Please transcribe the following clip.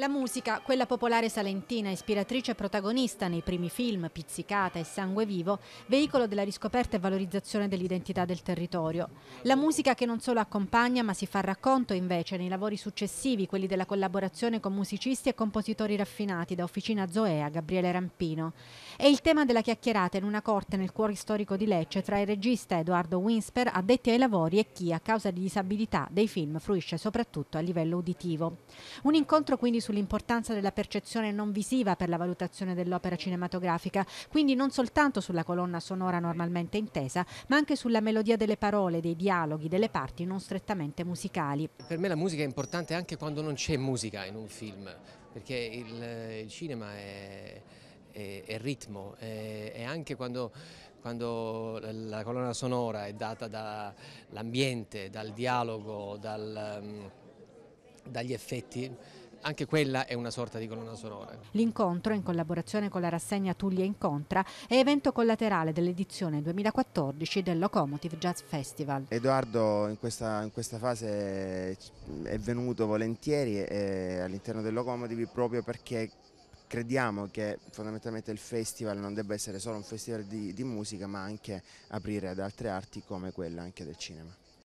La musica, quella popolare salentina, ispiratrice e protagonista nei primi film Pizzicata e Sangue Vivo, veicolo della riscoperta e valorizzazione dell'identità del territorio. La musica che non solo accompagna ma si fa racconto invece nei lavori successivi, quelli della collaborazione con musicisti e compositori raffinati da Officina Zoea a Gabriele Rampino. È il tema della chiacchierata in una corte nel cuore storico di Lecce tra il regista Edoardo Winsper, addetti ai lavori e chi, a causa di disabilità, dei film fruisce soprattutto a livello uditivo. Un incontro quindi su sull'importanza della percezione non visiva per la valutazione dell'opera cinematografica, quindi non soltanto sulla colonna sonora normalmente intesa, ma anche sulla melodia delle parole, dei dialoghi, delle parti non strettamente musicali. Per me la musica è importante anche quando non c'è musica in un film, perché il, il cinema è, è, è ritmo, è, è anche quando quando la colonna sonora è data dall'ambiente, dal dialogo, dal, mm, dagli effetti anche quella è una sorta di colonna sonora. L'incontro, in collaborazione con la rassegna Tuglia Incontra, è evento collaterale dell'edizione 2014 del Locomotive Jazz Festival. Edoardo in questa, in questa fase è venuto volentieri eh, all'interno del Locomotive proprio perché crediamo che fondamentalmente il festival non debba essere solo un festival di, di musica ma anche aprire ad altre arti come quella anche del cinema.